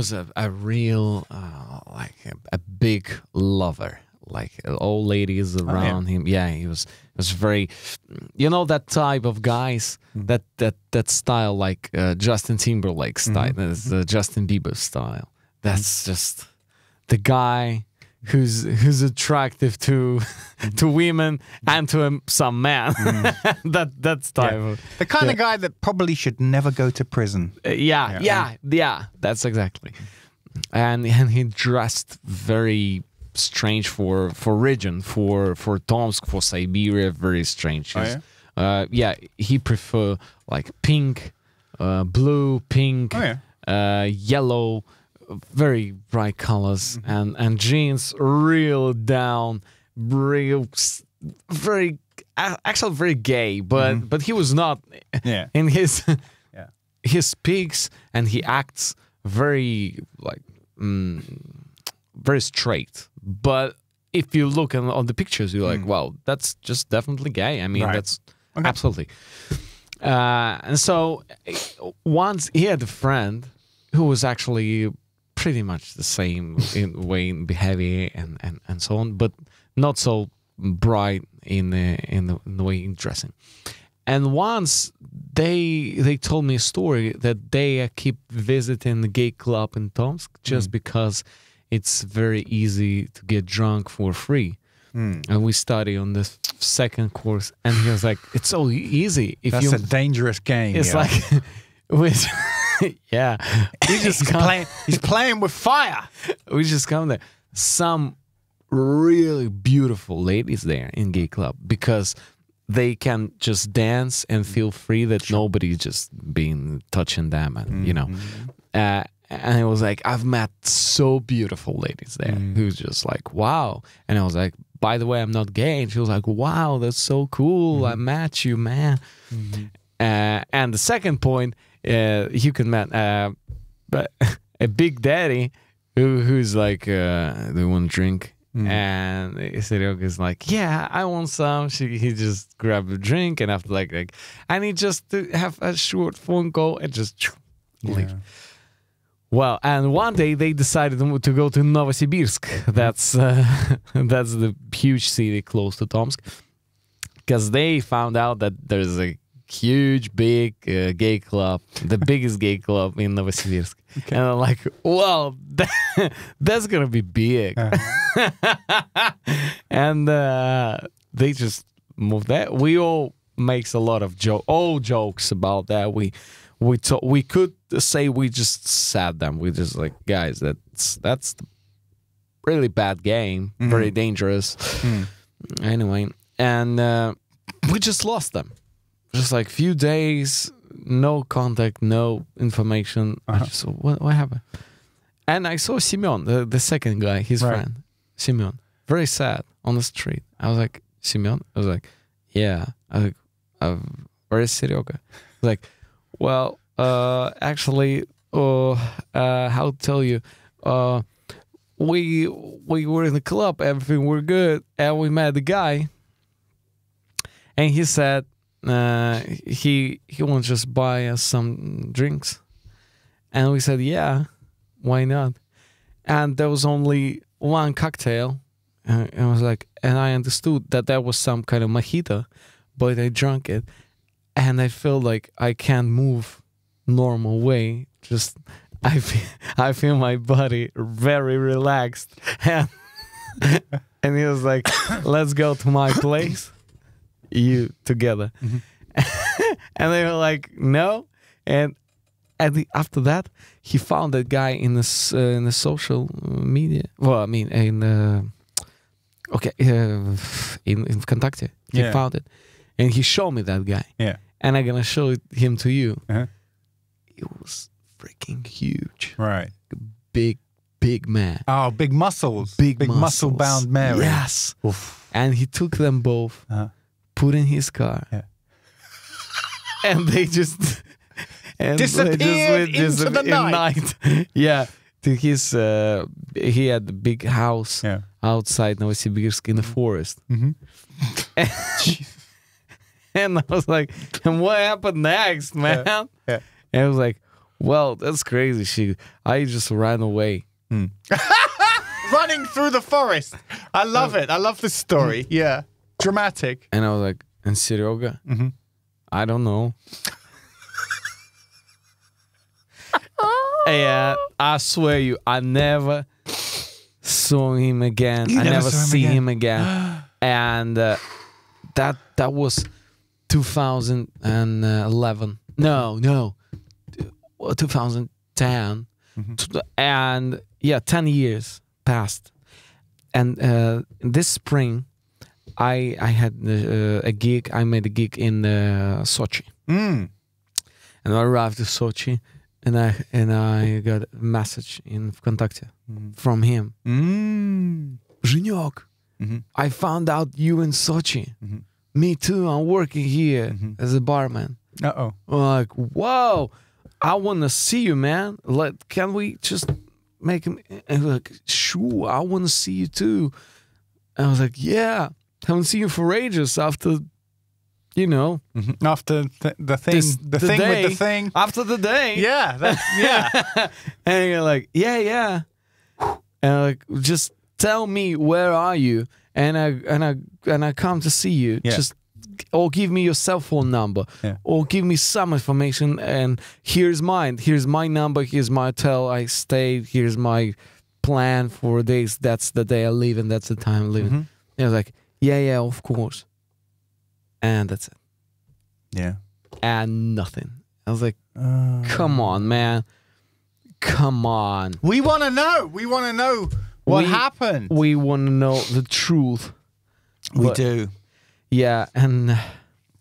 was a, a real, uh, like a, a, big lover. Like old ladies around oh, yeah. him. Yeah, he was was very, you know, that type of guys. Mm. That that that style, like uh, Justin Timberlake mm-hmm. style, mm -hmm. uh, Justin Bieber style. That's mm. just the guy who's who's attractive to mm-hmm. to women and to um, some men. Mm. that that's type yeah. of, the kind yeah. of guy that probably should never go to prison. Uh, yeah, yeah, yeah, yeah, That's exactly. And and he dressed very strange for for region for for Tomsk for Siberia. Very strange. Oh, yeah? Uh, yeah, he prefer like pink, uh, blue, pink, oh, uh, yellow very bright colors mm -hmm. and and jeans real down, real very actually very gay, but mm -hmm. but he was not yeah. in his yeah. he speaks and he acts very like mm, very straight, but if you look on, on the pictures, you're like, mm. wow, that's just definitely gay. I mean, right. that's okay. absolutely. Uh, and so eh, once he had a friend who was actually pretty much the same in way in behavior and, and, and so on, but not so bright in the, in the, in the way in dressing. And once they they told me a story that they uh, keep visiting the gay club in Tomsk just mm. because it's very easy to get drunk for free. Mm. And we study on the second course, and he was like, "It's so easy." If That's you, a dangerous game. It's yeah. like with. yeah, we just he's playing. He's playing with fire. We just come there. Some really beautiful ladies there in gay club because they can just dance and feel free that sure. nobody's just being touching them and mm -hmm. you know mm-hmm. uh, and it was like i've met so beautiful ladies there mm. who's just like wow and i was like by the way i'm not gay and she was like wow that's so cool mm. i met you man -hmm. uh, and the second point uh, can Man, uh, but a big daddy who who's like, uh, they want a drink?" Mm. And is like, "Yeah, I want some." She he just grabbed a drink and after like like, I need just to have a short phone call and just yeah. leave. Well, and one day they decided to go to Novosibirsk. Mm-hmm. That's uh, that's the huge city close to Tomsk, because they found out that there's a huge, big uh, gay club, the biggest gay club in Novosibirsk. Okay. And I'm like, well, that, that's going to be big. Uh -huh. and uh, they just moved that. We all makes a lot of joke, all jokes about that. We we talk, we could say we just sat them. We just like, guys, that's that's really bad game, mm -hmm. very dangerous. Mm. Anyway, and uh, we just lost them just like few days, no contact, no information. Uh -huh. what, what happened? And I saw Simeon, the, the second guy, his right. friend, Simeon, very sad on the street. I was like, Simeon? I was like, yeah. I was like, uh, is Sirioka? Like, well, uh, actually, uh, uh, how to tell you, uh, we we were in the club, everything were good, and we met the guy, and he said, uh, he he wants just buy us some drinks, and we said, yeah, why not? And there was only one cocktail, and I was like, and I understood that that was some kind of mojito, but I drank it, and I feel like I can't move normal way. Just I feel, I feel my body very relaxed, and, and he was like, let's go to my place you together. Mm-hmm. and they were like, no. And at the, after that, he found that guy in the, uh, in the social media. Well, I mean, in the, okay, uh, in, in contact. He yeah. found it. And he showed me that guy. Yeah. And I'm going to show it, him to you. Uh-huh. It was freaking huge. Right. Big, big man. Oh, big muscles. Big, big muscle bound man. Yes. Oof. And he took them both. Uh-huh put in his car. Yeah. and they just and disappeared they just into the night. night. yeah. To his uh, he had a big house yeah. outside Novosibirsk in the mm-hmm. forest. Mm -hmm. and, and, I was like, and what happened next, man? Yeah. yeah. And I was like, well, that's crazy. She I just ran away. Mm. Running through the forest. I love uh, it. I love this story. Yeah dramatic. And I was like, and Seryoga? Mm -hmm. I don't know. yeah! Oh. Uh, I swear you, I never saw him again. You I never, never see him again. Him again. and uh, that that was 2011. No, no, 2010. Mm -hmm. And yeah, 10 years passed. And uh, this spring, I I had uh, a gig. I made a gig in uh, Sochi, mm. and I arrived to Sochi, and I and I got a message in Vkontakte mm. from him. Mm. -hmm. Mm-hmm. I found out you in Sochi. -hmm. Me too. I'm working here -hmm. as a barman. Uh oh. like whoa, I want to see you, man. Like, can we just make him? And like, sure, I want to see you too. And I was like, yeah haven't seen you for ages after you know, mm-hmm. after th the thing, this, the, the, thing day, with the thing, after the day, yeah, that, yeah, and you're like, yeah, yeah, and like, just tell me where are you, and I and I and I come to see you, yeah. just or give me your cell phone number, yeah. or give me some information, and here's mine, here's my number, here's my hotel I stayed, here's my plan for days. That's the day I leave, and that's the time I leave. Mm -hmm. And I was like, yeah, yeah, of course. And that's it. Yeah. And nothing. I was like, uh, come on, man. Come on. We want to know. We want to know what we, happened. We want to know the truth. We but, do. Yeah, and. Uh,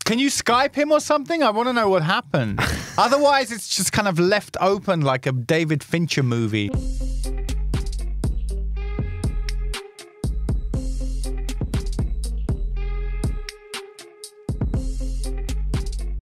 Can you Skype him or something? I want to know what happened. Otherwise, it's just kind of left open like a David Fincher movie.